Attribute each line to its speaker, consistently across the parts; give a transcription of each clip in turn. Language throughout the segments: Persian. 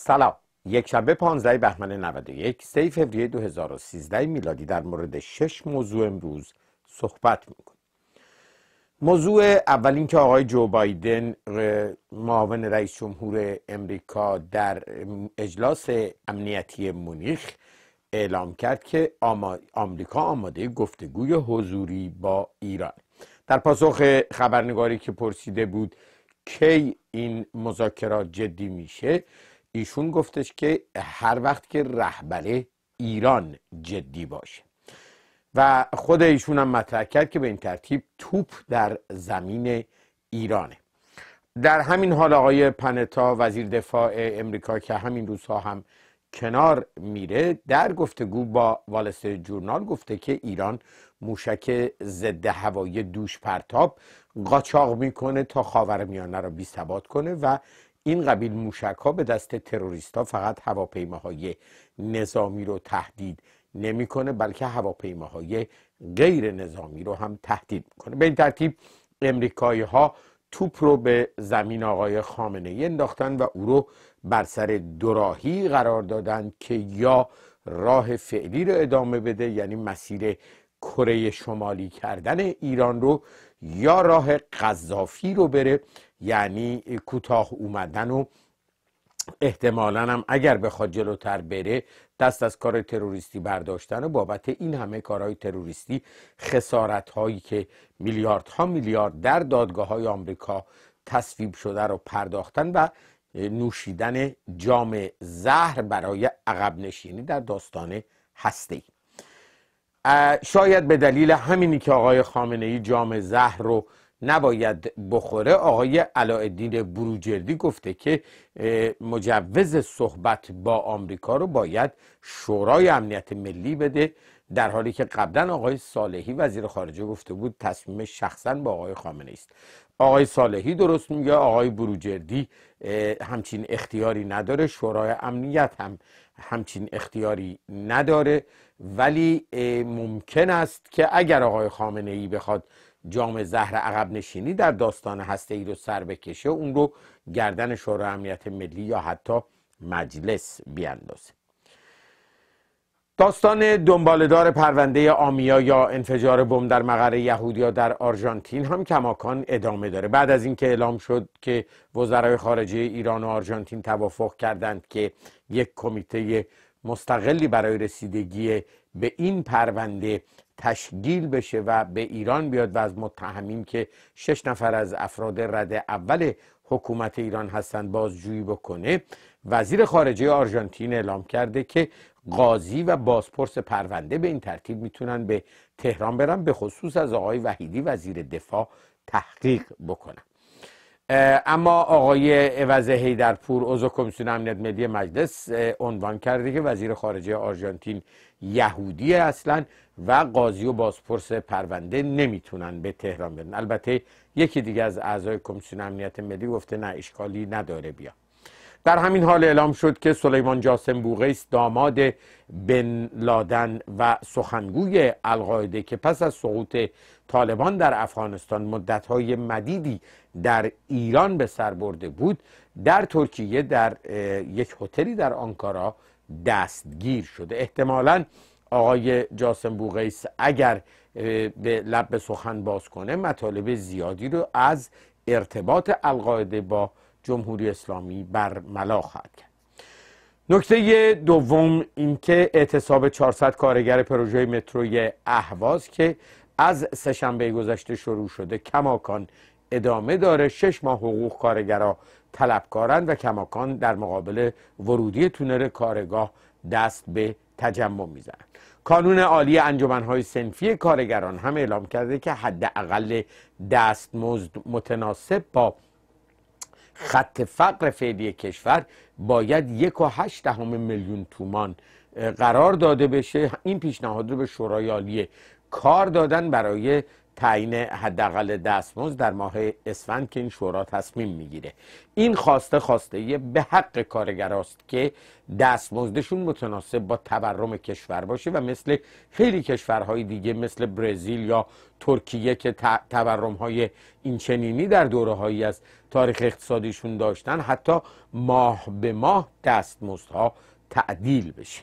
Speaker 1: سلام یک شنبه 15 بهمن 91 3 فوریه 2013 میلادی در مورد شش موضوع امروز صحبت میکنیم موضوع اول اینکه آقای جو بایدن معاون رئیس جمهور امریکا در اجلاس امنیتی مونیخ اعلام کرد که آمریکا آماده گفتگوی حضوری با ایران در پاسخ خبرنگاری که پرسیده بود کی این مذاکرات جدی میشه ایشون گفتش که هر وقت که رهبر ایران جدی باشه و خود ایشون هم مطرح کرد که به این ترتیب توپ در زمین ایرانه در همین حال آقای پنتا وزیر دفاع امریکا که همین روزها هم کنار میره در گفتگو با والست جورنال گفته که ایران موشک ضد هوایی دوش پرتاب قاچاق میکنه تا خاور میانه را بی کنه و این قبیل موشک ها به دست تروریست ها فقط هواپیماهای نظامی رو تهدید نمیکنه بلکه هواپیماهای غیر نظامی رو هم تهدید میکنه به این ترتیب امریکایی ها توپ رو به زمین آقای خامنه ای انداختن و او رو بر سر دوراهی قرار دادن که یا راه فعلی رو ادامه بده یعنی مسیر کره شمالی کردن ایران رو یا راه قذافی رو بره یعنی کوتاه اومدن و احتمالا هم اگر بخواد جلوتر بره دست از کار تروریستی برداشتن و بابت این همه کارهای تروریستی خسارت هایی که میلیاردها میلیارد در دادگاه های آمریکا تصویب شده رو پرداختن و نوشیدن جام زهر برای عقب نشینی در داستان هسته شاید به دلیل همینی که آقای خامنه ای جام زهر رو نباید بخوره آقای علاءالدین بروجردی گفته که مجوز صحبت با آمریکا رو باید شورای امنیت ملی بده در حالی که قبلا آقای صالحی وزیر خارجه گفته بود تصمیم شخصا با آقای خامنه است آقای صالحی درست میگه آقای بروجردی همچین اختیاری نداره شورای امنیت هم همچین اختیاری نداره ولی ممکن است که اگر آقای خامنه ای بخواد جام زهر عقب نشینی در داستان هسته ای رو سر بکشه اون رو گردن شورای امنیت ملی یا حتی مجلس بیاندازه داستان دنبالدار پرونده آمیا یا انفجار بم در مقر یهودیا در آرژانتین هم کماکان ادامه داره بعد از اینکه اعلام شد که وزرای خارجه ایران و آرژانتین توافق کردند که یک کمیته مستقلی برای رسیدگی به این پرونده تشکیل بشه و به ایران بیاد و از متهمین که شش نفر از افراد رد اول حکومت ایران هستند بازجویی بکنه وزیر خارجه آرژانتین اعلام کرده که قاضی و بازپرس پرونده به این ترتیب میتونن به تهران برن به خصوص از آقای وحیدی وزیر دفاع تحقیق بکنن اما آقای عوض هیدرپور عضو کمیسیون امنیت ملی مجلس عنوان کرده که وزیر خارجه آرژانتین یهودی اصلا و قاضی و بازپرس پرونده نمیتونن به تهران برن البته یکی دیگه از اعضای کمیسیون امنیت ملی گفته نه اشکالی نداره بیا در همین حال اعلام شد که سلیمان جاسم بوغیس داماد بن لادن و سخنگوی القاعده که پس از سقوط طالبان در افغانستان مدت‌های مدیدی در ایران به سر برده بود در ترکیه در یک هتلی در آنکارا دستگیر شده احتمالا آقای جاسم بوغیس اگر به لب سخن باز کنه مطالب زیادی رو از ارتباط القاعده با جمهوری اسلامی بر ملا خواهد کرد نکته دوم اینکه اعتصاب 400 کارگر پروژه متروی اهواز که از سهشنبه گذشته شروع شده کماکان ادامه داره شش ماه حقوق کارگرا طلبکارند و کماکان در مقابل ورودی تونر کارگاه دست به تجمع میزنند کانون عالی انجمنهای سنفی کارگران هم اعلام کرده که حداقل دستمزد متناسب با خط فقر فعلی کشور باید یک و هشت دهم میلیون تومان قرار داده بشه این پیشنهاد رو به شورای عالی کار دادن برای تعیین حداقل دستمزد در ماه اسفند که این شورا تصمیم میگیره این خواسته خواسته به حق کارگراست که دستمزدشون متناسب با تورم کشور باشه و مثل خیلی کشورهای دیگه مثل برزیل یا ترکیه که تورم های این در دوره هایی از تاریخ اقتصادیشون داشتن حتی ماه به ماه دستمزدها تعدیل بشه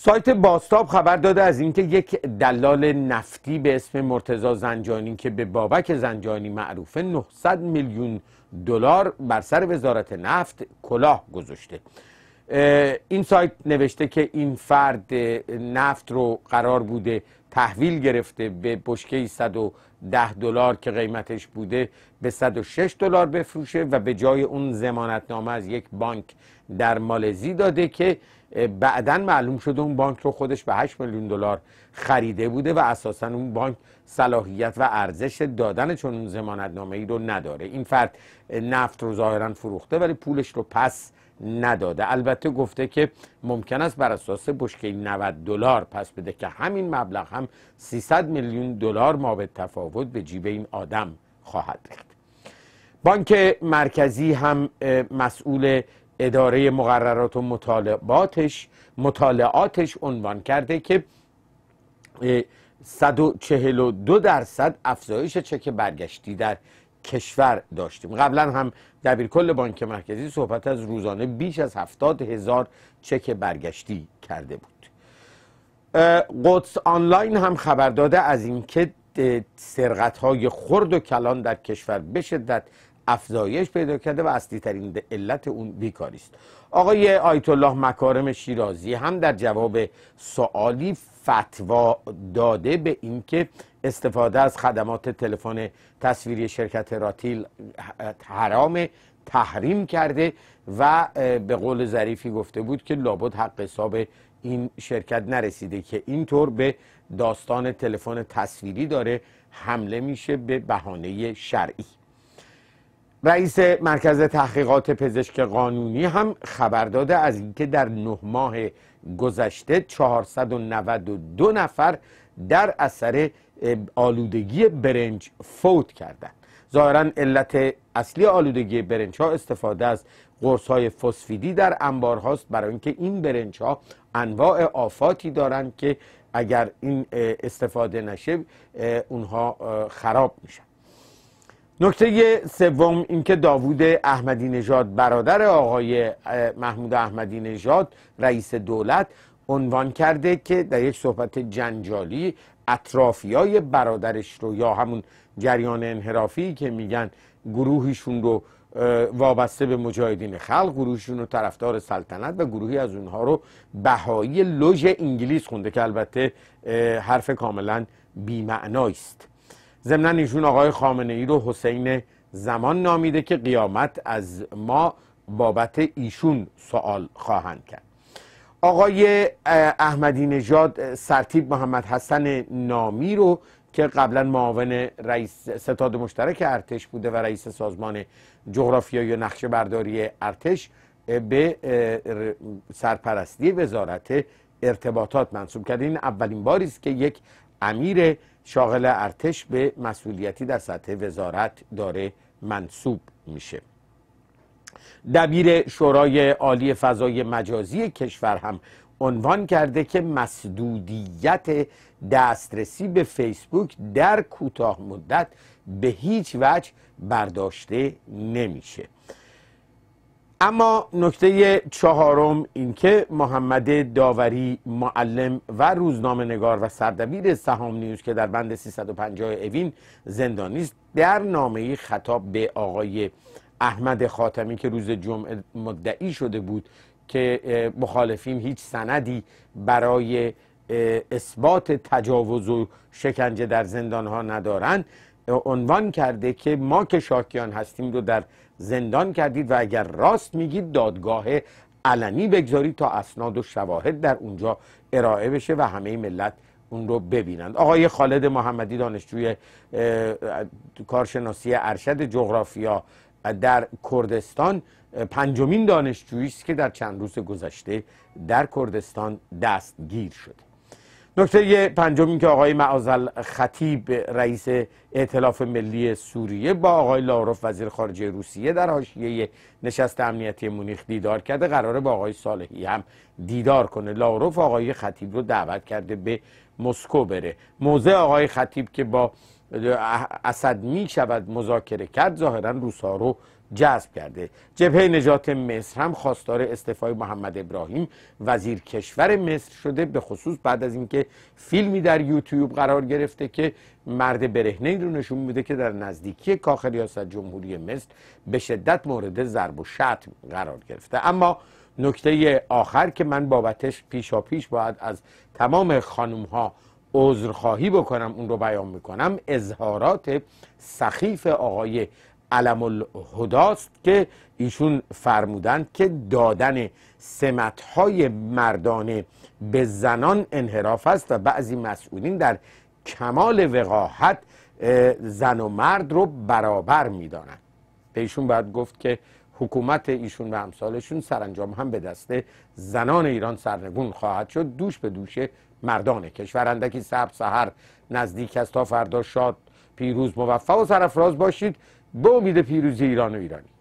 Speaker 1: سایت باستاب خبر داده از اینکه یک دلال نفتی به اسم مرتزا زنجانی که به بابک زنجانی معروفه 900 میلیون دلار بر سر وزارت نفت کلاه گذاشته این سایت نوشته که این فرد نفت رو قرار بوده تحویل گرفته به بشکه 110 دلار که قیمتش بوده به 106 دلار بفروشه و به جای اون زمانتنامه از یک بانک در مالزی داده که بعدا معلوم شده اون بانک رو خودش به 8 میلیون دلار خریده بوده و اساسا اون بانک صلاحیت و ارزش دادن چون اون زمانتنامه ای رو نداره این فرد نفت رو ظاهرا فروخته ولی پولش رو پس نداده البته گفته که ممکن است بر اساس بشکه 90 دلار پس بده که همین مبلغ هم 300 میلیون دلار ما تفاوت به جیب این آدم خواهد ریخت بانک مرکزی هم مسئول اداره مقررات و مطالباتش مطالعاتش عنوان کرده که 142 درصد افزایش چک برگشتی در کشور داشتیم قبلا هم دبیرکل بانک مرکزی صحبت از روزانه بیش از هفتاد هزار چک برگشتی کرده بود قدس آنلاین هم خبر داده از اینکه سرقت های خرد و کلان در کشور به شدت افزایش پیدا کرده و اصلی ترین علت اون بیکاری است آقای آیت الله مکارم شیرازی هم در جواب سوالی فتوا داده به اینکه استفاده از خدمات تلفن تصویری شرکت راتیل حرام تحریم کرده و به قول ظریفی گفته بود که لابد حق حساب این شرکت نرسیده که اینطور به داستان تلفن تصویری داره حمله میشه به بهانه شرعی رئیس مرکز تحقیقات پزشک قانونی هم خبر داده از اینکه در نه ماه گذشته 492 نفر در اثر آلودگی برنج فوت کردند ظاهرا علت اصلی آلودگی برنج ها استفاده از قرص های فسفیدی در انبار هاست برای اینکه این برنج ها انواع آفاتی دارند که اگر این استفاده نشه اونها خراب میشن نکته سوم اینکه داوود احمدی نژاد برادر آقای محمود احمدی نژاد رئیس دولت عنوان کرده که در یک صحبت جنجالی اطرافیای برادرش رو یا همون جریان انحرافی که میگن گروهیشون رو وابسته به مجاهدین خلق گروهشون رو طرفدار سلطنت و گروهی از اونها رو بهایی لوژ انگلیس خونده که البته حرف کاملا بیمعنایی است ضمنا ایشون آقای خامنه ای رو حسین زمان نامیده که قیامت از ما بابت ایشون سوال خواهند کرد آقای احمدی نژاد سرتیب محمد حسن نامی رو که قبلا معاون رئیس ستاد مشترک ارتش بوده و رئیس سازمان جغرافیایی و نقشه برداری ارتش به سرپرستی وزارت ارتباطات منصوب کرده این اولین باری است که یک امیر شاغل ارتش به مسئولیتی در سطح وزارت داره منصوب میشه دبیر شورای عالی فضای مجازی کشور هم عنوان کرده که مسدودیت دسترسی به فیسبوک در کوتاه مدت به هیچ وجه برداشته نمیشه اما نکته چهارم اینکه محمد داوری معلم و روزنامه نگار و سردبیر سهام نیوز که در بند 350 اوین زندانی است در نامه خطاب به آقای احمد خاتمی که روز جمعه مدعی شده بود که مخالفین هیچ سندی برای اثبات تجاوز و شکنجه در زندان ها ندارند عنوان کرده که ما که شاکیان هستیم رو در زندان کردید و اگر راست میگید دادگاه علنی بگذارید تا اسناد و شواهد در اونجا ارائه بشه و همه ملت اون رو ببینند آقای خالد محمدی دانشجوی کارشناسی ارشد جغرافیا در کردستان پنجمین دانشجویی است که در چند روز گذشته در کردستان دستگیر شده نکته پنجم که آقای معازل خطیب رئیس ائتلاف ملی سوریه با آقای لاروف وزیر خارجه روسیه در حاشیه نشست امنیتی مونیخ دیدار کرده قراره با آقای صالحی هم دیدار کنه لاروف آقای خطیب رو دعوت کرده به مسکو بره موضع آقای خطیب که با اسد می شود مذاکره کرد ظاهرا روسا رو جذب کرده جبهه نجات مصر هم خواستار استعفای محمد ابراهیم وزیر کشور مصر شده به خصوص بعد از اینکه فیلمی در یوتیوب قرار گرفته که مرد برهنه رو نشون میده که در نزدیکی کاخ ریاست جمهوری مصر به شدت مورد ضرب و شتم قرار گرفته اما نکته آخر که من بابتش پیشا پیش باید از تمام خانوم ها عذرخواهی بکنم اون رو بیان میکنم اظهارات سخیف آقای علم الهداست که ایشون فرمودند که دادن سمتهای مردانه به زنان انحراف است و بعضی مسئولین در کمال وقاحت زن و مرد رو برابر میدانند به ایشون باید گفت که حکومت ایشون و امثالشون سرانجام هم به دست زنان ایران سرنگون خواهد شد دوش به دوش مردان کشور اندکی سهر سهر نزدیک است تا فردا شاد پیروز موفق و سرفراز باشید به امید پیروزی ایران و ایرانی